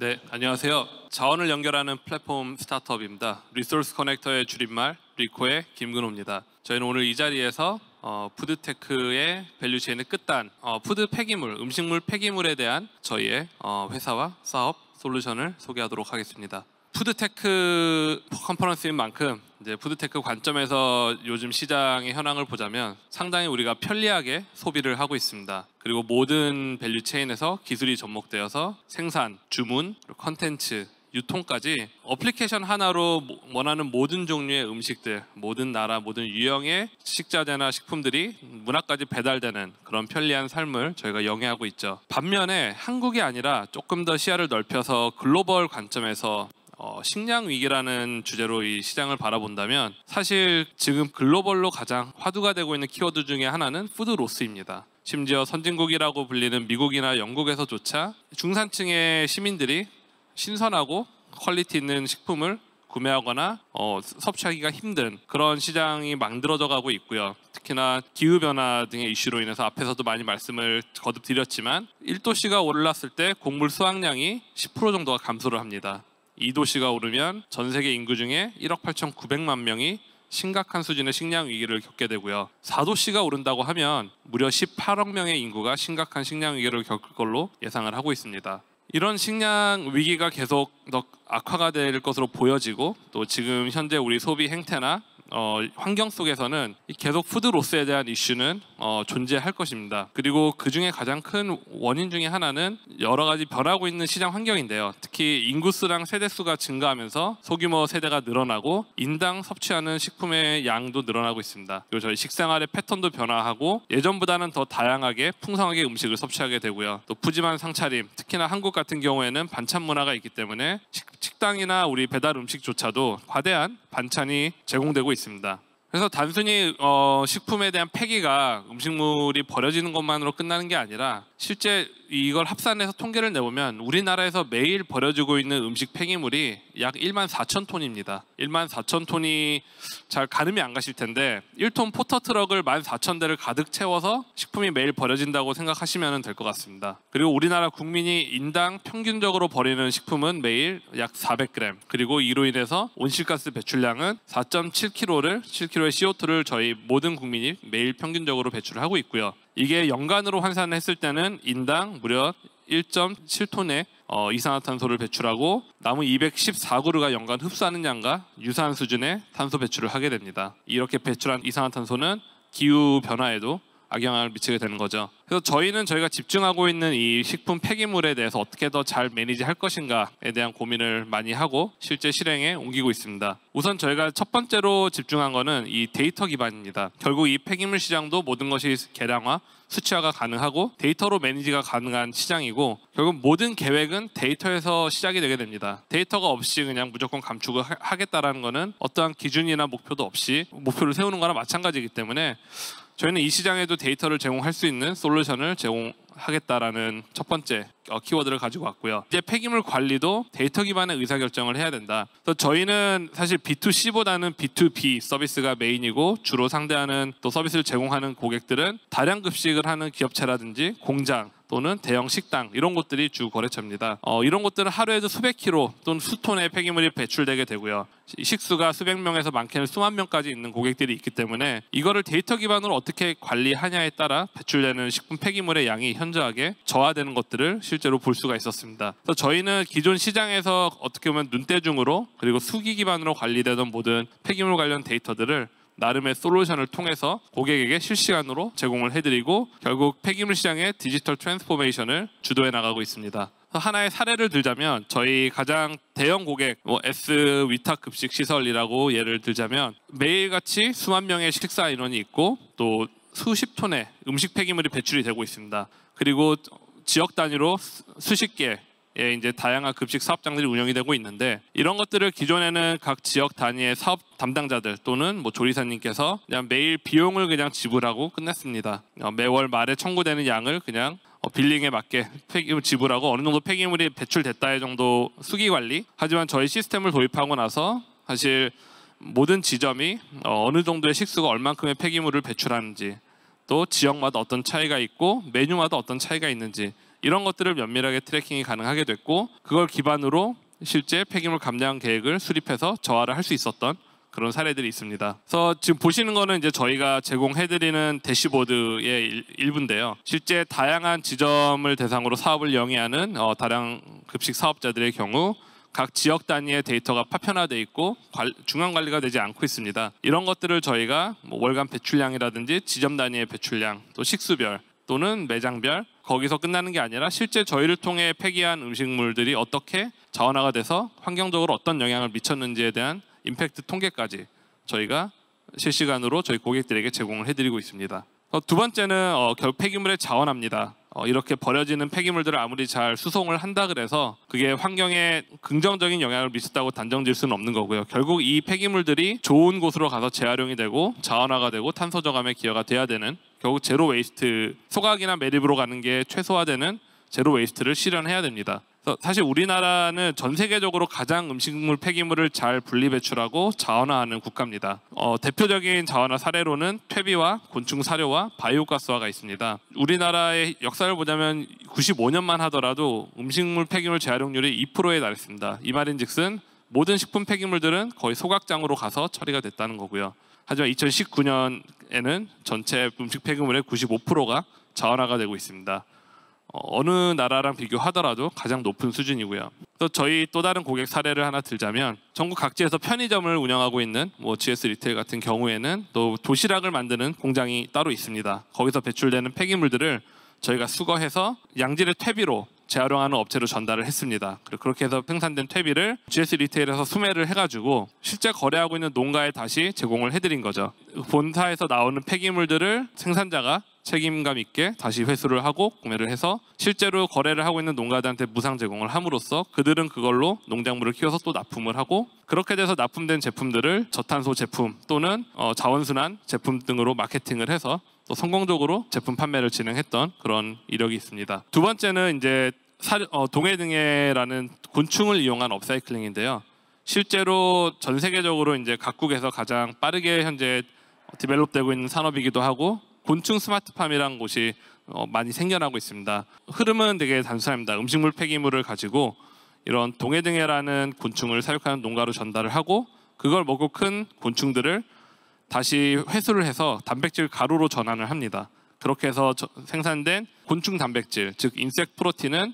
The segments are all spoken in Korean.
네, 안녕하세요. 자원을 연결하는 플랫폼 스타트업입니다. 리소스 커넥터의 줄임말 리코의 김근호입니다. 저희는 오늘 이 자리에서 어, 푸드테크의 밸류체인의 끝단, 어, 푸드 폐기물, 음식물 폐기물에 대한 저희의 어, 회사와 사업 솔루션을 소개하도록 하겠습니다. 푸드테크 컨퍼런스인 만큼 이제 푸드테크 관점에서 요즘 시장의 현황을 보자면 상당히 우리가 편리하게 소비를 하고 있습니다. 그리고 모든 밸류 체인에서 기술이 접목되어서 생산, 주문, 컨텐츠, 유통까지 어플리케이션 하나로 원하는 모든 종류의 음식들, 모든 나라, 모든 유형의 식자재나 식품들이 문화까지 배달되는 그런 편리한 삶을 저희가 영위하고 있죠. 반면에 한국이 아니라 조금 더 시야를 넓혀서 글로벌 관점에서 어, 식량 위기라는 주제로 이 시장을 바라본다면 사실 지금 글로벌로 가장 화두가 되고 있는 키워드 중에 하나는 푸드 로스입니다. 심지어 선진국이라고 불리는 미국이나 영국에서조차 중산층의 시민들이 신선하고 퀄리티 있는 식품을 구매하거나 어, 섭취하기가 힘든 그런 시장이 만들어져 가고 있고요. 특히나 기후변화 등의 이슈로 인해서 앞에서도 많이 말씀을 거듭 드렸지만 1도씨가 올랐을 때 곡물 수확량이 10% 정도가 감소를 합니다. 이 도시가 오르면 전 세계 인구 중에 1억 8천9백만 명이 심각한 수준의 식량 위기를 겪게 되고요. 4도시가 오른다고 하면 무려 18억 명의 인구가 심각한 식량 위기를 겪을 걸로 예상을 하고 있습니다. 이런 식량 위기가 계속 더 악화가 될 것으로 보여지고 또 지금 현재 우리 소비 행태나 어, 환경 속에서는 계속 푸드로스에 대한 이슈는 어, 존재할 것입니다. 그리고 그 중에 가장 큰 원인 중에 하나는 여러 가지 변하고 있는 시장 환경인데요. 특히 인구수랑 세대수가 증가하면서 소규모 세대가 늘어나고 인당 섭취하는 식품의 양도 늘어나고 있습니다. 그리고 저희 식생활의 패턴도 변화하고 예전보다는 더 다양하게 풍성하게 음식을 섭취하게 되고요. 또 푸짐한 상차림, 특히나 한국 같은 경우에는 반찬 문화가 있기 때문에 식당이나 우리 배달 음식조차도 과대한 반찬이 제공되고 있습니다. 그래서 단순히 어, 식품에 대한 폐기가 음식물이 버려지는 것만으로 끝나는 게 아니라 실제 이걸 합산해서 통계를 내보면 우리나라에서 매일 버려지고 있는 음식 폐기물이 약 1만 4천 톤입니다. 1만 4천 톤이 잘 가늠이 안 가실 텐데 1톤 포터트럭을 1만 4천 대를 가득 채워서 식품이 매일 버려진다고 생각하시면 될 것 같습니다. 그리고 우리나라 국민이 인당 평균적으로 버리는 식품은 매일 약 400g 그리고 이로 인해서 온실가스 배출량은 4.7kg를 7kg 2 7 k 의 CO2를 저희 모든 국민이 매일 평균적으로 배출을 하고 있고요. 이게 연간으로 환산했을 때는 인당 무려 1.7톤의 어, 이산화탄소를 배출하고 나무 214그루가 연간 흡수하는 양과 유사한 수준의 탄소 배출을 하게 됩니다. 이렇게 배출한 이산화탄소는 기후 변화에도 악영향을 미치게 되는 거죠. 그래서 저희는 저희가 집중하고 있는 이 식품 폐기물에 대해서 어떻게 더 잘 매니지할 것인가에 대한 고민을 많이 하고 실제 실행에 옮기고 있습니다. 우선 저희가 첫 번째로 집중한 거는 이 데이터 기반입니다. 결국 이 폐기물 시장도 모든 것이 개량화 수치화가 가능하고 데이터로 매니지가 가능한 시장이고 결국 모든 계획은 데이터에서 시작이 되게 됩니다. 데이터가 없이 그냥 무조건 감축을 하겠다라는 것은 어떠한 기준이나 목표도 없이 목표를 세우는 거나 마찬가지이기 때문에 저희는 이 시장에도 데이터를 제공할 수 있는 솔루션을 제공 하겠다라는 첫 번째 어, 키워드를 가지고 왔고요. 이제 폐기물 관리도 데이터 기반의 의사결정을 해야 된다. 그래서 저희는 사실 B2C보다는 B2B 서비스가 메인이고 주로 상대하는 또 서비스를 제공하는 고객들은 다량 급식을 하는 기업체라든지 공장 또는 대형 식당 이런 곳들이 주 거래처입니다. 어, 이런 곳들은 하루에도 수백 킬로 또는 수톤의 폐기물이 배출되게 되고요. 식수가 수백 명에서 많게는 수만 명까지 있는 고객들이 있기 때문에 이거를 데이터 기반으로 어떻게 관리하냐에 따라 배출되는 식품 폐기물의 양이 현저하게 저하되는 것들을 실제로 볼 수가 있었습니다. 그래서 저희는 기존 시장에서 어떻게 보면 눈대중으로 그리고 수기 기반으로 관리되던 모든 폐기물 관련 데이터들을 나름의 솔루션을 통해서 고객에게 실시간으로 제공을 해드리고 결국 폐기물 시장의 디지털 트랜스포메이션을 주도해 나가고 있습니다. 하나의 사례를 들자면 저희 가장 대형 고객 뭐 S 위탁 급식 시설이라고 예를 들자면 매일같이 수만 명의 식사 인원이 있고 또 수십 톤의 음식 폐기물이 배출이 되고 있습니다. 그리고 지역 단위로 수십 개 예, 이제 다양한 급식 사업장들이 운영이 되고 있는데 이런 것들을 기존에는 각 지역 단위의 사업 담당자들 또는 뭐 조리사님께서 그냥 매일 비용을 그냥 지불하고 끝냈습니다. 어, 매월 말에 청구되는 양을 그냥 어, 빌링에 맞게 폐기물 지불하고 어느 정도 폐기물이 배출됐다의 정도 수기 관리. 하지만 저희 시스템을 도입하고 나서 사실 모든 지점이 어, 어느 정도의 식수가 얼만큼의 폐기물을 배출하는지 또 지역마다 어떤 차이가 있고 메뉴마다 어떤 차이가 있는지 이런 것들을 면밀하게 트래킹이 가능하게 됐고 그걸 기반으로 실제 폐기물 감량 계획을 수립해서 저하를 할 수 있었던 그런 사례들이 있습니다. 그래서 지금 보시는 거는 이제 저희가 제공해드리는 대시보드의 일부인데요. 실제 다양한 지점을 대상으로 사업을 영위하는 어, 다량 급식 사업자들의 경우 각 지역 단위의 데이터가 파편화돼 있고 중앙 관리가 되지 않고 있습니다. 이런 것들을 저희가 뭐 월간 배출량이라든지 지점 단위의 배출량, 또 식수별 또는 매장별 거기서 끝나는 게 아니라 실제 저희를 통해 폐기한 음식물들이 어떻게 자원화가 돼서 환경적으로 어떤 영향을 미쳤는지에 대한 임팩트 통계까지 저희가 실시간으로 저희 고객들에게 제공을 해드리고 있습니다. 어, 두 번째는 어, 폐기물의 자원화입니다. 어, 이렇게 버려지는 폐기물들을 아무리 잘 수송을 한다 그래서 그게 환경에 긍정적인 영향을 미쳤다고 단정질 수는 없는 거고요. 결국 이 폐기물들이 좋은 곳으로 가서 재활용이 되고 자원화가 되고 탄소 저감에 기여가 돼야 되는 결국 제로 웨이스트 소각이나 매립으로 가는 게 최소화되는 제로 웨이스트를 실현해야 됩니다. 사실 우리나라는 전 세계적으로 가장 음식물 폐기물을 잘 분리배출하고 자원화하는 국가입니다. 어, 대표적인 자원화 사례로는 퇴비와 곤충 사료와 바이오가스화가 있습니다. 우리나라의 역사를 보자면 95년만 하더라도 음식물 폐기물 재활용률이 2%에 달했습니다. 이 말인즉슨 모든 식품 폐기물들은 거의 소각장으로 가서 처리가 됐다는 거고요. 하지만 2019년에는 전체 음식 폐기물의 95%가 자원화가 되고 있습니다. 어, 어느 나라랑 비교하더라도 가장 높은 수준이고요. 또 저희 또 다른 고객 사례를 하나 들자면 전국 각지에서 편의점을 운영하고 있는 뭐 GS 리테일 같은 경우에는 또 도시락을 만드는 공장이 따로 있습니다. 거기서 배출되는 폐기물들을 저희가 수거해서 양질의 퇴비로 재활용하는 업체로 전달을 했습니다. 그리고 그렇게 해서 생산된 퇴비를 GS 리테일에서 수매를 해가지고 실제 거래하고 있는 농가에 다시 제공을 해드린 거죠. 본사에서 나오는 폐기물들을 생산자가 책임감 있게 다시 회수를 하고 구매를 해서 실제로 거래를 하고 있는 농가들한테 무상 제공을 함으로써 그들은 그걸로 농작물을 키워서 또 납품을 하고 그렇게 돼서 납품된 제품들을 저탄소 제품 또는 어, 자원순환 제품 등으로 마케팅을 해서 또 성공적으로 제품 판매를 진행했던 그런 이력이 있습니다. 두 번째는 이제 사, 어, 동해등해라는 곤충을 이용한 업사이클링인데요. 실제로 전 세계적으로 이제 각국에서 가장 빠르게 현재 어, 디벨롭되고 있는 산업이기도 하고 곤충 스마트팜이라는 곳이 어, 많이 생겨나고 있습니다. 흐름은 되게 단순합니다. 음식물 폐기물을 가지고 이런 동해등해라는 곤충을 사육하는 농가로 전달을 하고 그걸 먹고 큰 곤충들을 다시 회수를 해서 단백질 가루로 전환을 합니다. 그렇게 해서 생산된 곤충 단백질, 즉 인색 프로틴은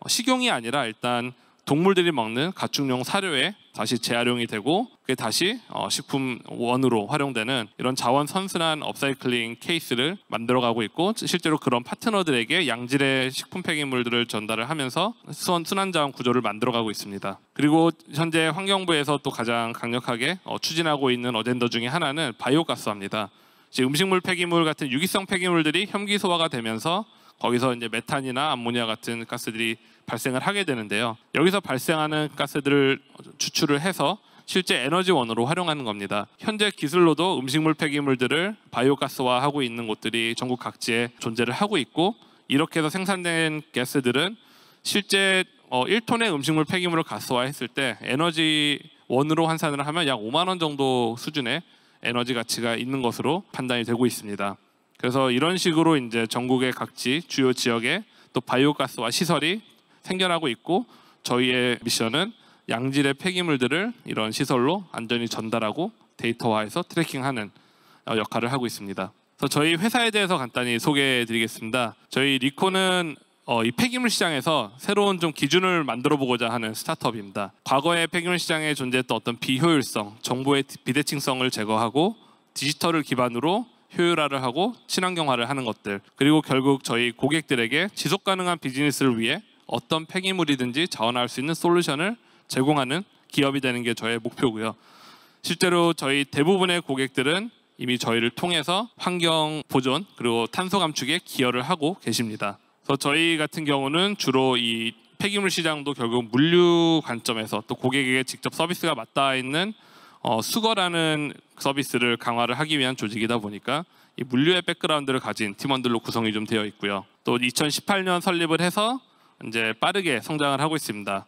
어, 식용이 아니라 일단 동물들이 먹는 가축용 사료에 다시 재활용이 되고 그게 다시 어, 식품 원으로 활용되는 이런 자원 선순환 업사이클링 케이스를 만들어가고 있고 실제로 그런 파트너들에게 양질의 식품 폐기물들을 전달을 하면서 수원 순환 자원 구조를 만들어가고 있습니다. 그리고 현재 환경부에서 또 가장 강력하게 어, 추진하고 있는 어젠더 중에 하나는 바이오가스입니다. 화 음식물 폐기물 같은 유기성 폐기물들이 혐기 소화가 되면서 거기서 이제 메탄이나 암모니아 같은 가스들이 발생을 하게 되는데요. 여기서 발생하는 가스들을 추출을 해서 실제 에너지원으로 활용하는 겁니다. 현재 기술로도 음식물 폐기물들을 바이오가스화하고 있는 곳들이 전국 각지에 존재를 하고 있고 이렇게 해서 생산된 가스들은 실제 1톤의 어, 음식물 폐기물을 가스화했을 때 에너지원으로 환산을 하면 약 5만 원 정도 수준의 에너지 가치가 있는 것으로 판단이 되고 있습니다. 그래서 이런 식으로 이제 전국의 각지 주요 지역에 또 바이오가스와 시설이 생겨나고 있고 저희의 미션은 양질의 폐기물들을 이런 시설로 안전히 전달하고 데이터화해서 트래킹하는 어, 역할을 하고 있습니다. 그래서 저희 회사에 대해서 간단히 소개해드리겠습니다. 저희 리코는 어, 이 폐기물 시장에서 새로운 좀 기준을 만들어 보고자 하는 스타트업입니다. 과거의 폐기물 시장에 존재했던 어떤 비효율성, 정보의 비대칭성을 제거하고 디지털을 기반으로 효율화를 하고 친환경화를 하는 것들 그리고 결국 저희 고객들에게 지속 가능한 비즈니스를 위해 어떤 폐기물이든지 자원할 수 있는 솔루션을 제공하는 기업이 되는 게 저의 목표고요. 실제로 저희 대부분의 고객들은 이미 저희를 통해서 환경 보존 그리고 탄소 감축에 기여를 하고 계십니다. 그래서 저희 같은 경우는 주로 이 폐기물 시장도 결국 물류 관점에서 또 고객에게 직접 서비스가 맞닿아 있는 어, 수거라는 서비스를 강화를 하기 위한 조직이다 보니까 이 물류의 백그라운드를 가진 팀원들로 구성이 좀 되어 있고요. 또 2018년 설립을 해서 이제 빠르게 성장을 하고 있습니다.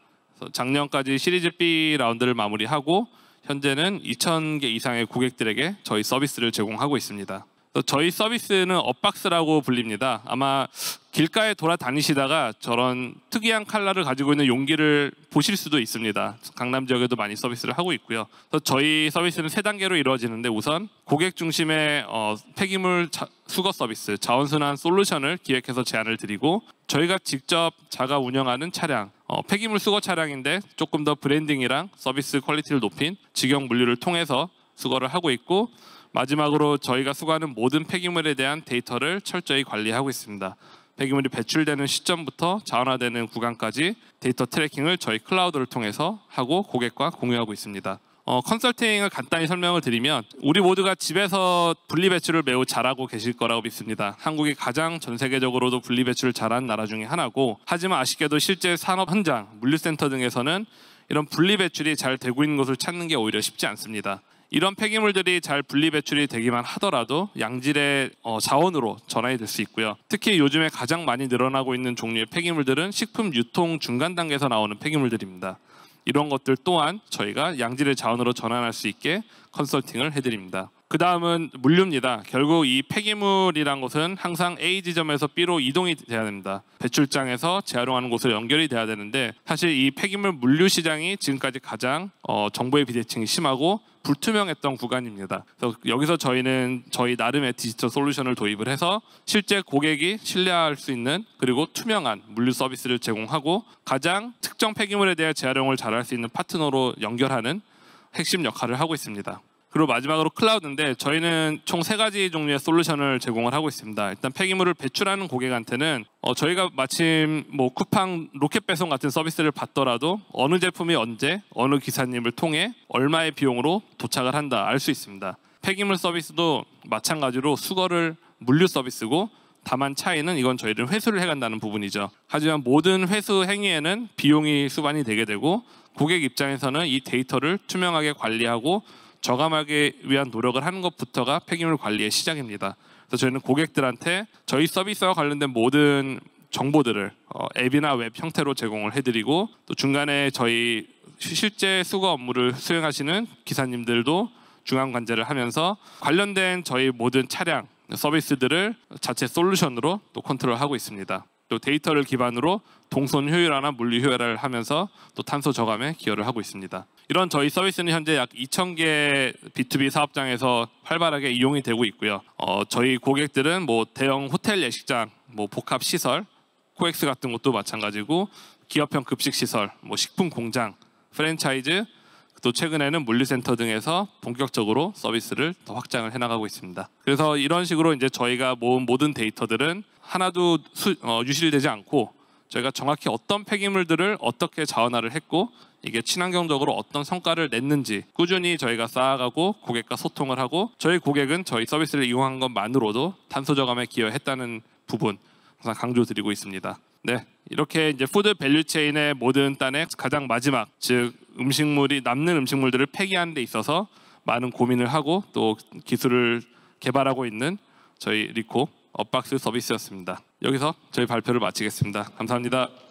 작년까지 시리즈 B 라운드를 마무리하고 현재는 2,000개 이상의 고객들에게 저희 서비스를 제공하고 있습니다. 저희 서비스는 업박스라고 불립니다. 아마 길가에 돌아다니시다가 저런 특이한 칼라를 가지고 있는 용기를 보실 수도 있습니다. 강남 지역에도 많이 서비스를 하고 있고요. 저희 서비스는 세 단계로 이루어지는데 우선 고객 중심의 어, 폐기물 수거 서비스, 자원순환 솔루션을 기획해서 제안을 드리고 저희가 직접 자가 운영하는 차량 어, 폐기물 수거 차량인데 조금 더 브랜딩이랑 서비스 퀄리티를 높인 직영 물류를 통해서 수거를 하고 있고 마지막으로 저희가 수거하는 모든 폐기물에 대한 데이터를 철저히 관리하고 있습니다. 폐기물이 배출되는 시점부터 자원화되는 구간까지 데이터 트래킹을 저희 클라우드를 통해서 하고 고객과 공유하고 있습니다. 어, 컨설팅을 간단히 설명을 드리면 우리 모두가 집에서 분리배출을 매우 잘하고 계실 거라고 믿습니다. 한국이 가장 전 세계적으로도 분리배출을 잘한 나라 중에 하나고 하지만 아쉽게도 실제 산업 현장, 물류센터 등에서는 이런 분리배출이 잘 되고 있는 것을 찾는 게 오히려 쉽지 않습니다. 이런 폐기물들이 잘 분리배출이 되기만 하더라도 양질의 어, 자원으로 전환이 될 수 있고요. 특히 요즘에 가장 많이 늘어나고 있는 종류의 폐기물들은 식품 유통 중간 단계에서 나오는 폐기물들입니다. 이런 것들 또한 저희가 양질의 자원으로 전환할 수 있게 컨설팅을 해드립니다. 그 다음은 물류입니다. 결국 이 폐기물이란 것은 항상 A 지점에서 B로 이동이 돼야 됩니다. 배출장에서 재활용하는 곳으로 연결이 돼야 되는데 사실 이 폐기물 물류 시장이 지금까지 가장 어, 정보의 비대칭이 심하고 불투명했던 구간입니다. 그래서 여기서 저희는 저희 나름의 디지털 솔루션을 도입을 해서 실제 고객이 신뢰할 수 있는 그리고 투명한 물류 서비스를 제공하고 가장 특정 폐기물에 대해 재활용을 잘할 수 있는 파트너로 연결하는 핵심 역할을 하고 있습니다. 그리고 마지막으로 클라우드인데 저희는 총 세 가지 종류의 솔루션을 제공을 하고 있습니다. 일단 폐기물을 배출하는 고객한테는 어, 저희가 마침 뭐 쿠팡 로켓 배송 같은 서비스를 받더라도 어느 제품이 언제 어느 기사님을 통해 얼마의 비용으로 도착을 한다 알 수 있습니다. 폐기물 서비스도 마찬가지로 수거를 물류 서비스고 다만 차이는 이건 저희는 회수를 해간다는 부분이죠. 하지만 모든 회수 행위에는 비용이 수반이 되게 되고 고객 입장에서는 이 데이터를 투명하게 관리하고 저감하기 위한 노력을 하는 것부터가 폐기물 관리의 시작입니다. 그래서 저희는 고객들한테 저희 서비스와 관련된 모든 정보들을 어, 앱이나 웹 형태로 제공을 해드리고 또 중간에 저희 실제 수거 업무를 수행하시는 기사님들도 중앙 관제를 하면서 관련된 저희 모든 차량 서비스들을 자체 솔루션으로 또 컨트롤하고 있습니다. 또 데이터를 기반으로 동선 효율화나 물리 효율화를 하면서 또 탄소 저감에 기여를 하고 있습니다. 이런 저희 서비스는 현재 약 2,000개 B2B 사업장에서 활발하게 이용이 되고 있고요. 어, 저희 고객들은 뭐 대형 호텔 예식장, 뭐 복합 시설, 코엑스 같은 곳도 마찬가지고 기업형 급식 시설, 뭐 식품 공장, 프랜차이즈, 또 최근에는 물류센터 등에서 본격적으로 서비스를 더 확장을 해나가고 있습니다. 그래서 이런 식으로 이제 저희가 모은 모든 데이터들은 하나도 수, 어, 유실되지 않고 저희가 정확히 어떤 폐기물들을 어떻게 자원화를 했고 이게 친환경적으로 어떤 성과를 냈는지 꾸준히 저희가 쌓아가고 고객과 소통을 하고 저희 고객은 저희 서비스를 이용한 것만으로도 탄소 저감에 기여했다는 부분 항상 강조드리고 있습니다. 네, 이렇게 이제 푸드 밸류 체인의 모든 단의 가장 마지막 즉 음식물이 남는 음식물들을 폐기하는 데 있어서 많은 고민을 하고 또 기술을 개발하고 있는 저희 리코 업박스 서비스였습니다. 여기서 저희 발표를 마치겠습니다. 감사합니다.